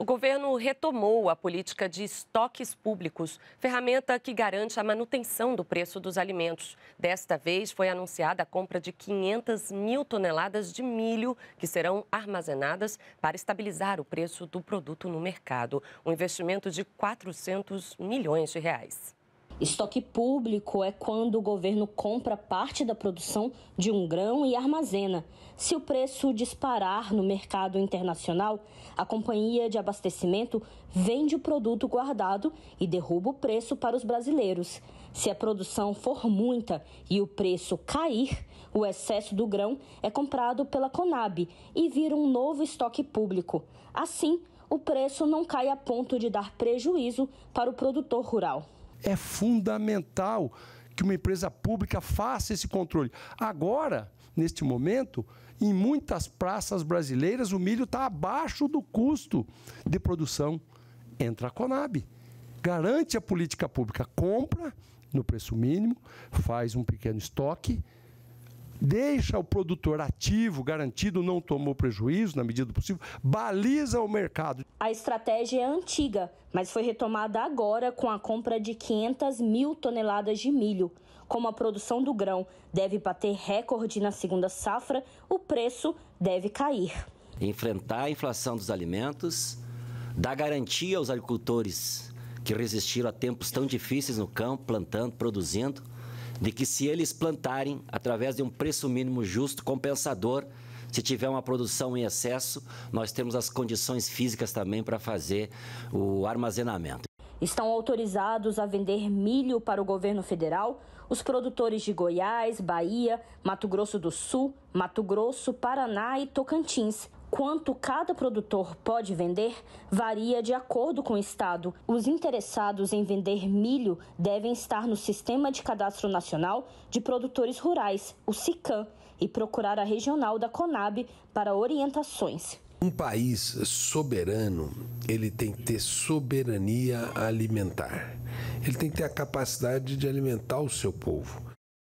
O governo retomou a política de estoques públicos, ferramenta que garante a manutenção do preço dos alimentos. Desta vez, foi anunciada a compra de 500 mil toneladas de milho, que serão armazenadas para estabilizar o preço do produto no mercado. Um investimento de 400 milhões de reais. Estoque público é quando o governo compra parte da produção de um grão e armazena. Se o preço disparar no mercado internacional, a companhia de abastecimento vende o produto guardado e derruba o preço para os brasileiros. Se a produção for muita e o preço cair, o excesso do grão é comprado pela Conab e vira um novo estoque público. Assim, o preço não cai a ponto de dar prejuízo para o produtor rural. É fundamental que uma empresa pública faça esse controle. Agora, neste momento, em muitas praças brasileiras, o milho está abaixo do custo de produção. Entra a Conab, garante a política pública, compra no preço mínimo, faz um pequeno estoque deixa o produtor ativo, garantido, não tomou prejuízo na medida do possível, baliza o mercado. A estratégia é antiga, mas foi retomada agora com a compra de 500 mil toneladas de milho. Como a produção do grão deve bater recorde na segunda safra, o preço deve cair. Enfrentar a inflação dos alimentos, dar garantia aos agricultores que resistiram a tempos tão difíceis no campo, plantando, produzindo de que se eles plantarem através de um preço mínimo justo compensador, se tiver uma produção em excesso, nós temos as condições físicas também para fazer o armazenamento. Estão autorizados a vender milho para o governo federal os produtores de Goiás, Bahia, Mato Grosso do Sul, Mato Grosso, Paraná e Tocantins. Quanto cada produtor pode vender varia de acordo com o estado. Os interessados em vender milho devem estar no Sistema de Cadastro Nacional de Produtores Rurais, o SICAM, e procurar a regional da Conab para orientações. Um país soberano, ele tem que ter soberania alimentar. Ele tem que ter a capacidade de alimentar o seu povo.